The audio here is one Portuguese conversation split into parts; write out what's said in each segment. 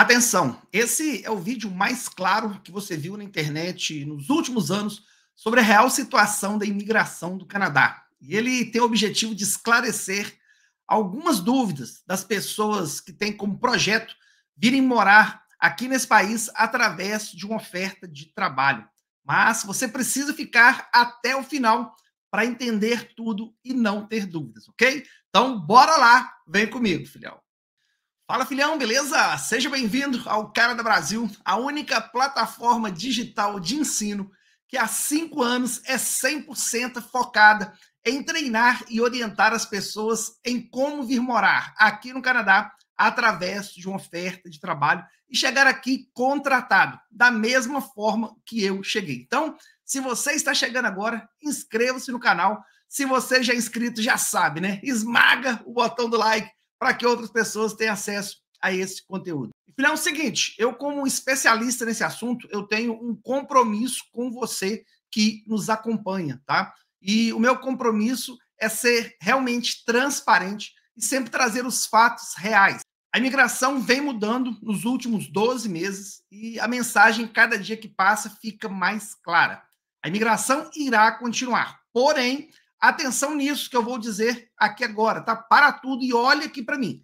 Atenção, esse é o vídeo mais claro que você viu na internet nos últimos anos sobre a real situação da imigração do Canadá. E ele tem o objetivo de esclarecer algumas dúvidas das pessoas que têm como projeto virem morar aqui nesse país através de uma oferta de trabalho. Mas você precisa ficar até o final para entender tudo e não ter dúvidas, ok? Então, bora lá, vem comigo, filhão. Fala filhão, beleza? Seja bem-vindo ao Cara do Brasil, a única plataforma digital de ensino que há cinco anos é 100% focada em treinar e orientar as pessoas em como vir morar aqui no Canadá através de uma oferta de trabalho e chegar aqui contratado, da mesma forma que eu cheguei. Então, se você está chegando agora, inscreva-se no canal. Se você já é inscrito, já sabe, né? Esmaga o botão do like para que outras pessoas tenham acesso a esse conteúdo. Filhão, é o seguinte, eu como especialista nesse assunto, eu tenho um compromisso com você que nos acompanha, tá? E o meu compromisso é ser realmente transparente e sempre trazer os fatos reais. A imigração vem mudando nos últimos 12 meses e a mensagem, cada dia que passa, fica mais clara. A imigração irá continuar, porém, Atenção nisso que eu vou dizer aqui agora, tá? Para tudo e olha aqui para mim.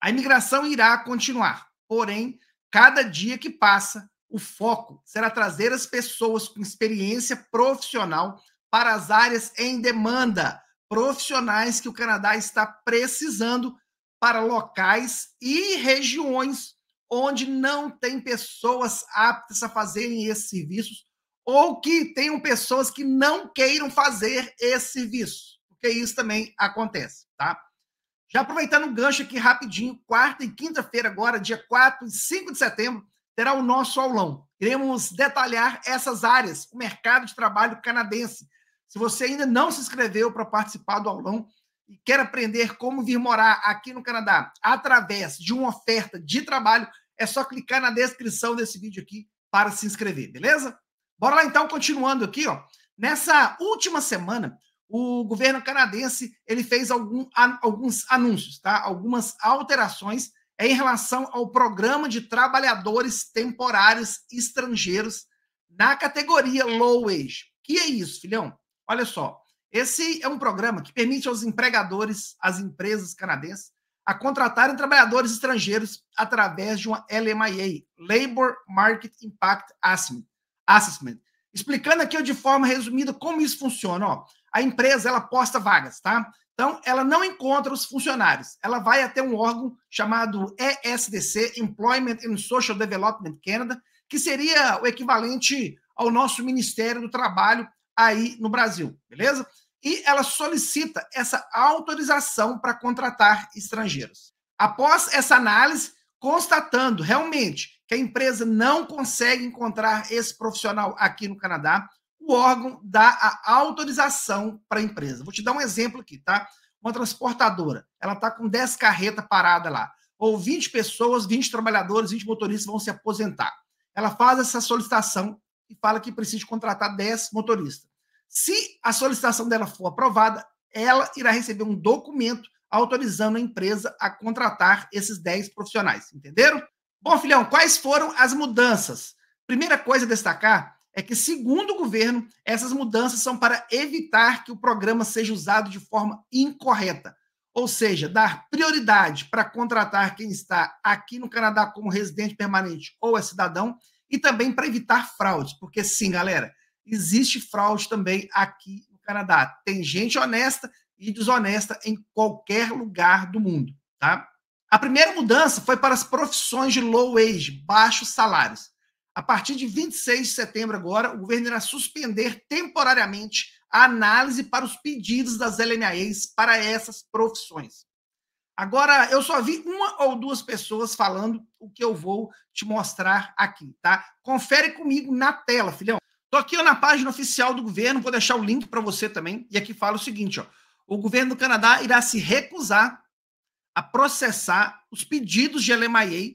A imigração irá continuar, porém, cada dia que passa, o foco será trazer as pessoas com experiência profissional para as áreas em demanda, profissionais que o Canadá está precisando para locais e regiões onde não tem pessoas aptas a fazerem esses serviços ou que tenham pessoas que não queiram fazer esse serviço, porque isso também acontece, tá? Já aproveitando o gancho aqui rapidinho, quarta e quinta-feira agora, dia 4 e 5 de setembro, terá o nosso aulão. Iremos detalhar essas áreas, o mercado de trabalho canadense. Se você ainda não se inscreveu para participar do aulão e quer aprender como vir morar aqui no Canadá através de uma oferta de trabalho, é só clicar na descrição desse vídeo aqui para se inscrever, beleza? Bora lá então, continuando aqui, ó. Nessa última semana, o governo canadense ele fez algum, alguns anúncios, tá? Algumas alterações em relação ao programa de trabalhadores temporários estrangeiros na categoria low wage. Que é isso, filhão? Olha só, esse é um programa que permite aos empregadores, às empresas canadenses, a contratarem trabalhadores estrangeiros através de uma LMIA, Labor Market Impact Assessment, Assessment. Explicando aqui de forma resumida como isso funciona. Ó, a empresa ela posta vagas, tá? Então, ela não encontra os funcionários. Ela vai até um órgão chamado ESDC, Employment and Social Development Canada, que seria o equivalente ao nosso Ministério do Trabalho aí no Brasil, beleza? E ela solicita essa autorização para contratar estrangeiros. Após essa análise, constatando realmente que a empresa não consegue encontrar esse profissional aqui no Canadá, o órgão dá a autorização para a empresa. Vou te dar um exemplo aqui, tá? Uma transportadora, ela está com 10 carretas paradas lá, ou 20 pessoas, 20 trabalhadores, 20 motoristas vão se aposentar. Ela faz essa solicitação e fala que precisa contratar 10 motoristas. Se a solicitação dela for aprovada, ela irá receber um documento autorizando a empresa a contratar esses 10 profissionais. Entenderam? Bom, filhão, quais foram as mudanças? Primeira coisa a destacar é que, segundo o governo, essas mudanças são para evitar que o programa seja usado de forma incorreta, ou seja, dar prioridade para contratar quem está aqui no Canadá como residente permanente ou é cidadão, e também para evitar fraude, porque sim, galera, existe fraude também aqui no Canadá. Tem gente honesta e desonesta em qualquer lugar do mundo, tá? A primeira mudança foi para as profissões de low wage, baixos salários. A partir de 26 de setembro, agora, o governo irá suspender temporariamente a análise para os pedidos das LMAEs para essas profissões. Agora, eu só vi uma ou duas pessoas falando o que eu vou te mostrar aqui, tá? Confere comigo na tela, filhão. Tô aqui ó, na página oficial do governo, vou deixar o link para você também. E aqui fala o seguinte, ó. O governo do Canadá irá se recusar a processar os pedidos de LMIA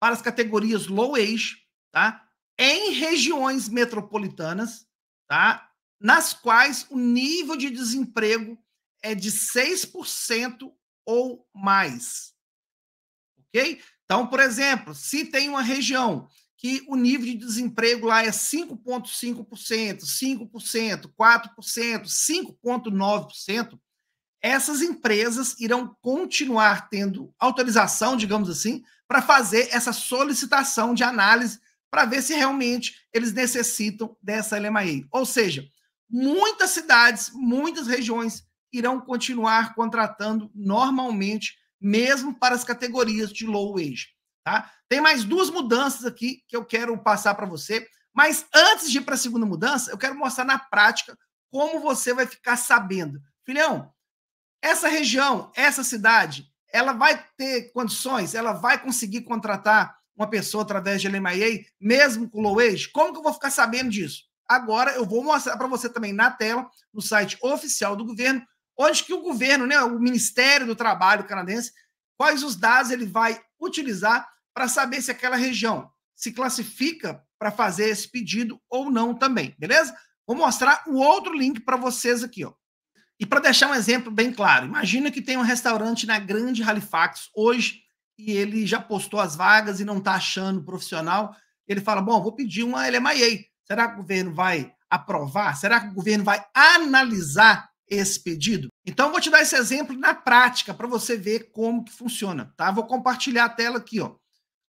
para as categorias low age, tá? Em regiões metropolitanas, tá? Nas quais o nível de desemprego é de 6% ou mais. OK? Então, por exemplo, se tem uma região que o nível de desemprego lá é 5,5%, 5%, 4%, 5,9%, essas empresas irão continuar tendo autorização, digamos assim, para fazer essa solicitação de análise para ver se realmente eles necessitam dessa LMAE. Ou seja, muitas cidades, muitas regiões irão continuar contratando normalmente, mesmo para as categorias de low wage. Tá? Tem mais duas mudanças aqui que eu quero passar para você, mas antes de ir para a segunda mudança, eu quero mostrar na prática como você vai ficar sabendo. Filhão, essa região, essa cidade, ela vai ter condições, ela vai conseguir contratar uma pessoa através de LMIA, mesmo com low wage Como que eu vou ficar sabendo disso? Agora eu vou mostrar para você também na tela, no site oficial do governo, onde que o governo, né, o Ministério do Trabalho canadense, quais os dados ele vai utilizar para saber se aquela região se classifica para fazer esse pedido ou não também, beleza? Vou mostrar o outro link para vocês aqui, ó. E para deixar um exemplo bem claro, imagina que tem um restaurante na Grande Halifax hoje e ele já postou as vagas e não está achando profissional. Ele fala: Bom, vou pedir uma LMAE. Será que o governo vai aprovar? Será que o governo vai analisar esse pedido? Então, vou te dar esse exemplo na prática para você ver como que funciona. Tá? Vou compartilhar a tela aqui, ó.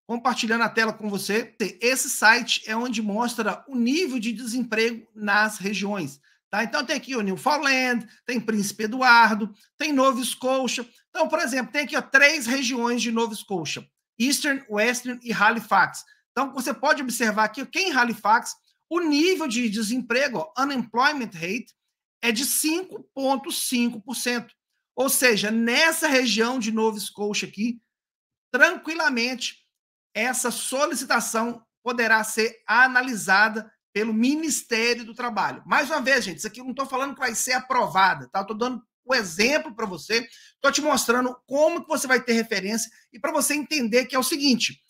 Compartilhando a tela com você, esse site é onde mostra o nível de desemprego nas regiões. Tá? Então tem aqui o Newfoundland, tem Príncipe Eduardo, tem Nova Scotia. Então, por exemplo, tem aqui ó, três regiões de Nova Scotia: Eastern, Western e Halifax. Então, você pode observar aqui que em Halifax, o nível de desemprego, ó, unemployment rate, é de 5,5%. Ou seja, nessa região de Nova Scotia aqui, tranquilamente, essa solicitação poderá ser analisada pelo Ministério do Trabalho. Mais uma vez, gente, isso aqui eu não estou falando que vai ser aprovada, tá? Estou dando o um exemplo para você, estou te mostrando como que você vai ter referência e para você entender que é o seguinte: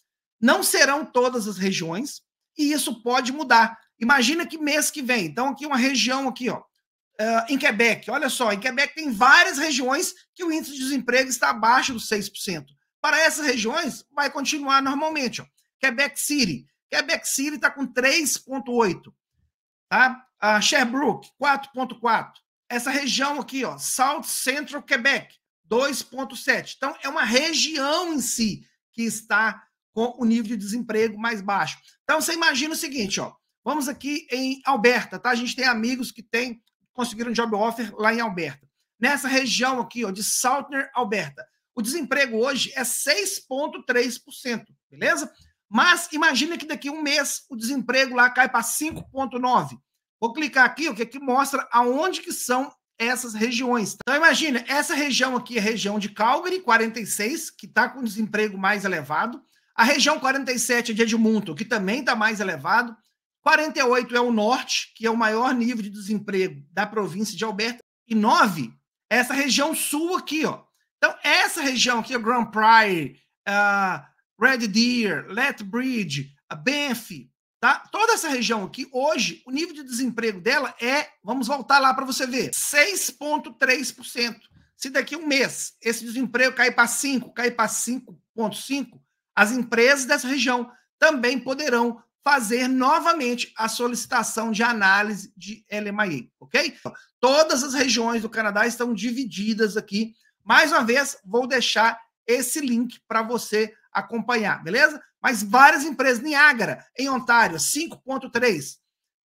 não serão todas as regiões e isso pode mudar. Imagina que mês que vem, então aqui uma região aqui, ó, em Quebec, olha só, em Quebec tem várias regiões que o índice de desemprego está abaixo dos 6%. Para essas regiões, vai continuar normalmente. Ó. Quebec City, Quebec City está com 3,8. Tá? A Sherbrooke, 4,4. Essa região aqui, ó, South Central Quebec, 2,7. Então, é uma região em si que está com o nível de desemprego mais baixo. Então, você imagina o seguinte, ó. Vamos aqui em Alberta, tá? A gente tem amigos que tem, conseguiram job offer lá em Alberta. Nessa região aqui, ó, de Southern Alberta. O desemprego hoje é 6,3%, beleza? Mas imagina que daqui a um mês o desemprego lá cai para 5,9. Vou clicar aqui, o que aqui mostra aonde que são essas regiões. Então imagina, essa região aqui é a região de Calgary, 46, que está com desemprego mais elevado. A região 47 é de Edmonton, que também está mais elevado. 48 é o norte, que é o maior nível de desemprego da província de Alberta. E 9, essa região sul aqui, ó. Então, essa região aqui, Grand Prairie, uh, Red Deer, Lethbridge, a Banff, tá? Toda essa região aqui, hoje, o nível de desemprego dela é, vamos voltar lá para você ver, 6,3%. Se daqui a um mês esse desemprego cair para 5, cair para 5,5, as empresas dessa região também poderão fazer novamente a solicitação de análise de LMIA, ok? Todas as regiões do Canadá estão divididas aqui. Mais uma vez, vou deixar esse link para você acompanhar, beleza? Mas várias empresas, Niágara, em Ontário, 5,3%.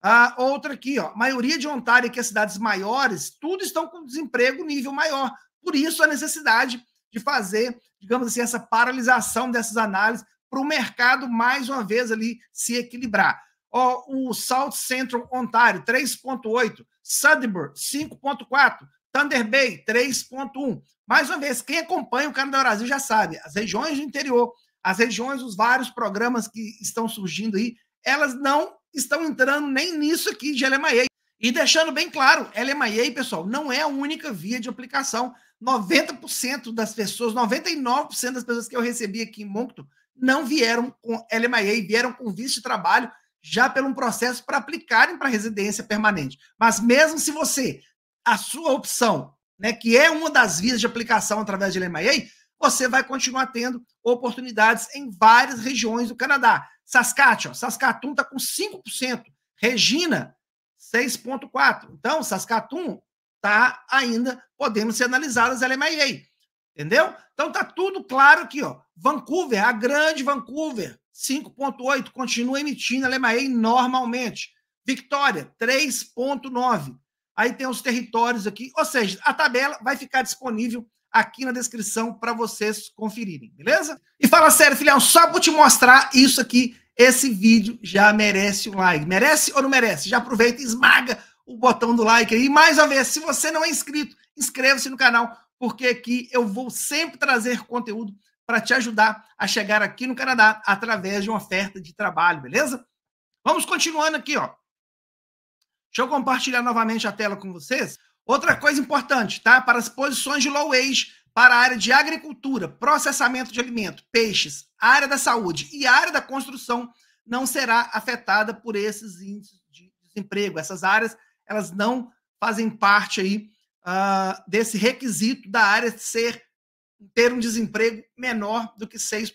Ah, outra aqui, ó, maioria de Ontário, que é cidades maiores, tudo estão com desemprego nível maior. Por isso, a necessidade de fazer, digamos assim, essa paralisação dessas análises para o mercado, mais uma vez, ali se equilibrar. Ó, o South Central Ontário, 3,8%. Sudbury, 5,4%. Thunder Bay, 3,1%. Mais uma vez, quem acompanha o Canadá Brasil já sabe, as regiões do interior as regiões, os vários programas que estão surgindo aí, elas não estão entrando nem nisso aqui de LMIA. E deixando bem claro, LMIA, pessoal, não é a única via de aplicação. 90% das pessoas, 99% das pessoas que eu recebi aqui em Moncton não vieram com LMIA, vieram com visto de trabalho já pelo processo para aplicarem para residência permanente. Mas mesmo se você, a sua opção, né, que é uma das vias de aplicação através de LMIA, você vai continuar tendo oportunidades em várias regiões do Canadá. Saskatchewan, Saskatoon está com 5%, Regina, 6,4%. Então, Saskatoon está ainda podendo ser analisadas LMIA. É entendeu? Então tá tudo claro aqui, ó. Vancouver, a grande Vancouver, 5.8 continua emitindo LMAE é normalmente. Vitória, 3.9. Aí tem os territórios aqui, ou seja, a tabela vai ficar disponível aqui na descrição para vocês conferirem, beleza? E fala sério, filhão, só para te mostrar isso aqui, esse vídeo já merece um like. Merece ou não merece? Já aproveita e esmaga o botão do like aí. E mais uma vez, se você não é inscrito, inscreva-se no canal, porque aqui eu vou sempre trazer conteúdo para te ajudar a chegar aqui no Canadá através de uma oferta de trabalho, beleza? Vamos continuando aqui, ó. Deixa eu compartilhar novamente a tela com vocês. Outra coisa importante, tá? Para as posições de low wage, para a área de agricultura, processamento de alimento, peixes, área da saúde e área da construção não será afetada por esses índices de desemprego. Essas áreas, elas não fazem parte aí uh, desse requisito da área ser ter um desemprego menor do que 6%,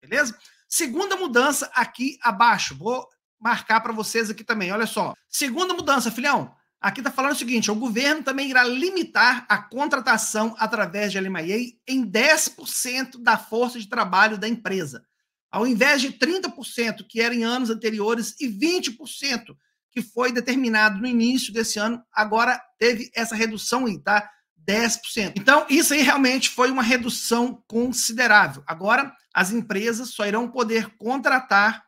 beleza? Segunda mudança aqui abaixo, vou marcar para vocês aqui também, olha só. Segunda mudança, filhão, Aqui está falando o seguinte: o governo também irá limitar a contratação através de LMIA em 10% da força de trabalho da empresa, ao invés de 30% que era em anos anteriores e 20% que foi determinado no início desse ano, agora teve essa redução aí, tá? 10%. Então, isso aí realmente foi uma redução considerável. Agora, as empresas só irão poder contratar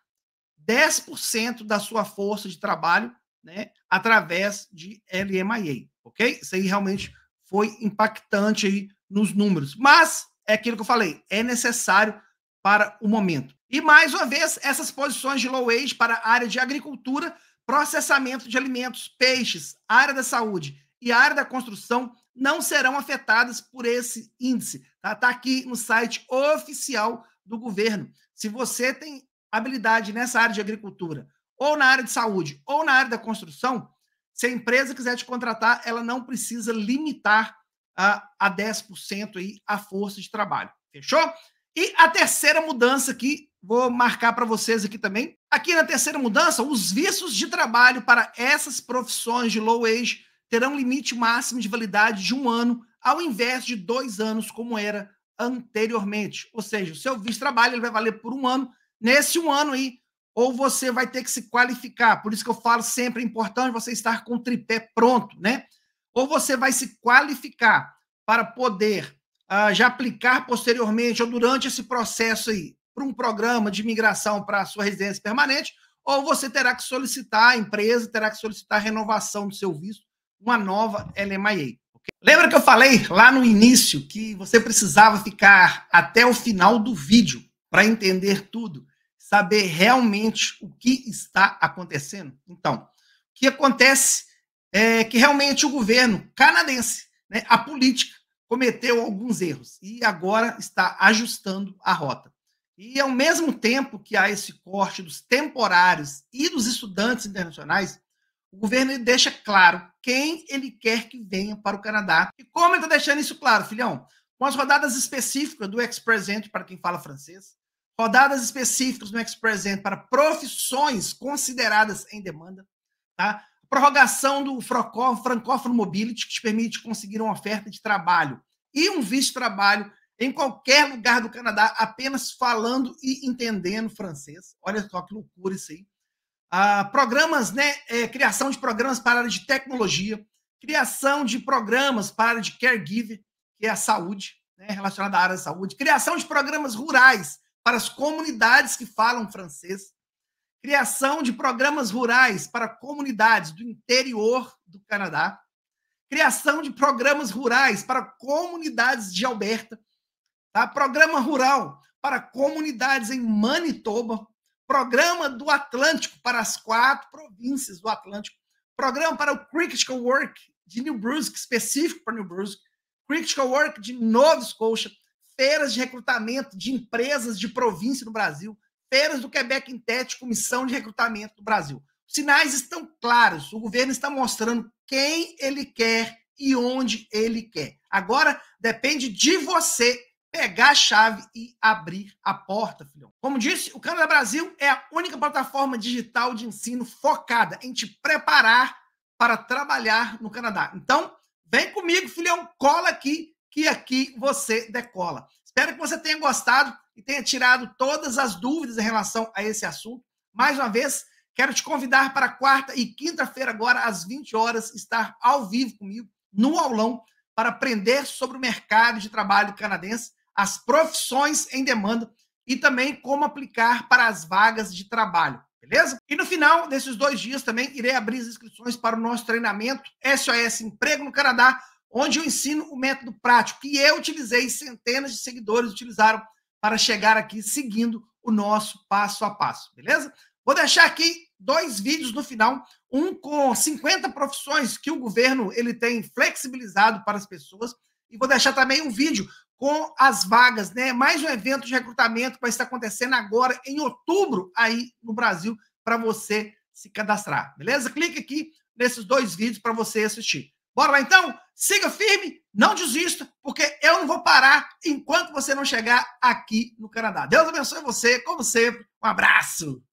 10% da sua força de trabalho né, através de LMIA, ok? Isso aí realmente foi impactante aí nos números. Mas é aquilo que eu falei, é necessário para o momento. E mais uma vez, essas posições de low wage para a área de agricultura, processamento de alimentos, peixes, área da saúde e área da construção não serão afetadas por esse índice. Está tá aqui no site oficial do governo. Se você tem habilidade nessa área de agricultura, ou na área de saúde, ou na área da construção, se a empresa quiser te contratar, ela não precisa limitar a, a 10% aí a força de trabalho. Fechou? E a terceira mudança aqui, vou marcar para vocês aqui também. Aqui na terceira mudança, os vistos de trabalho para essas profissões de low wage terão limite máximo de validade de um ano, ao invés de dois anos, como era anteriormente. Ou seja, o seu visto de trabalho ele vai valer por um ano. Nesse um ano aí, ou você vai ter que se qualificar. Por isso que eu falo sempre é importante você estar com o tripé pronto, né? Ou você vai se qualificar para poder ah, já aplicar posteriormente ou durante esse processo aí para um programa de migração para a sua residência permanente, ou você terá que solicitar, a empresa terá que solicitar a renovação do seu visto, uma nova LMIA. Okay? Lembra que eu falei lá no início que você precisava ficar até o final do vídeo para entender tudo? saber realmente o que está acontecendo? Então, o que acontece é que realmente o governo canadense, né, a política, cometeu alguns erros e agora está ajustando a rota. E ao mesmo tempo que há esse corte dos temporários e dos estudantes internacionais, o governo deixa claro quem ele quer que venha para o Canadá. E como ele está deixando isso claro, filhão? Com as rodadas específicas do ex-presidente para quem fala francês, rodadas específicas no X-Present para profissões consideradas em demanda, tá? prorrogação do francófono mobility, que te permite conseguir uma oferta de trabalho e um visto de trabalho em qualquer lugar do Canadá, apenas falando e entendendo francês. Olha só que loucura isso aí. Ah, programas, né? É, criação de programas para a área de tecnologia, criação de programas para a área de caregiver, que é a saúde, né, relacionada à área da saúde, criação de programas rurais para as comunidades que falam francês, criação de programas rurais para comunidades do interior do Canadá, criação de programas rurais para comunidades de Alberta, tá? programa rural para comunidades em Manitoba, programa do Atlântico para as quatro províncias do Atlântico, programa para o Critical Work de New Brunswick, específico para New Brunswick, Critical Work de Nova Scotia, feiras de recrutamento de empresas de província no Brasil, feiras do Quebec Intet, comissão de recrutamento do Brasil. Os sinais estão claros, o governo está mostrando quem ele quer e onde ele quer. Agora depende de você pegar a chave e abrir a porta, filhão. Como disse, o Canadá Brasil é a única plataforma digital de ensino focada em te preparar para trabalhar no Canadá. Então, vem comigo, filhão, cola aqui que aqui você decola. Espero que você tenha gostado e tenha tirado todas as dúvidas em relação a esse assunto. Mais uma vez, quero te convidar para quarta e quinta-feira, agora às 20 horas, estar ao vivo comigo no aulão para aprender sobre o mercado de trabalho canadense, as profissões em demanda e também como aplicar para as vagas de trabalho. Beleza? E no final desses dois dias também irei abrir as inscrições para o nosso treinamento SOS Emprego no Canadá onde eu ensino o método prático que eu utilizei, centenas de seguidores utilizaram para chegar aqui seguindo o nosso passo a passo, beleza? Vou deixar aqui dois vídeos no final, um com 50 profissões que o governo ele tem flexibilizado para as pessoas e vou deixar também um vídeo com as vagas, né? Mais um evento de recrutamento que vai estar acontecendo agora em outubro aí no Brasil para você se cadastrar, beleza? Clique aqui nesses dois vídeos para você assistir. Bora lá então? siga firme, não desista, porque eu não vou parar enquanto você não chegar aqui no Canadá. Deus abençoe você, como sempre. Um abraço!